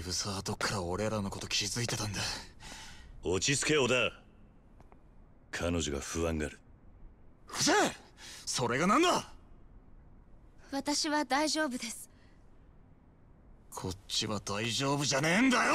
渋沢はどっか俺らのこと気づいてたんだ落ち着けよだ彼女が不安がるふざそれが何だ私は大丈夫ですこっちは大丈夫じゃねえんだよ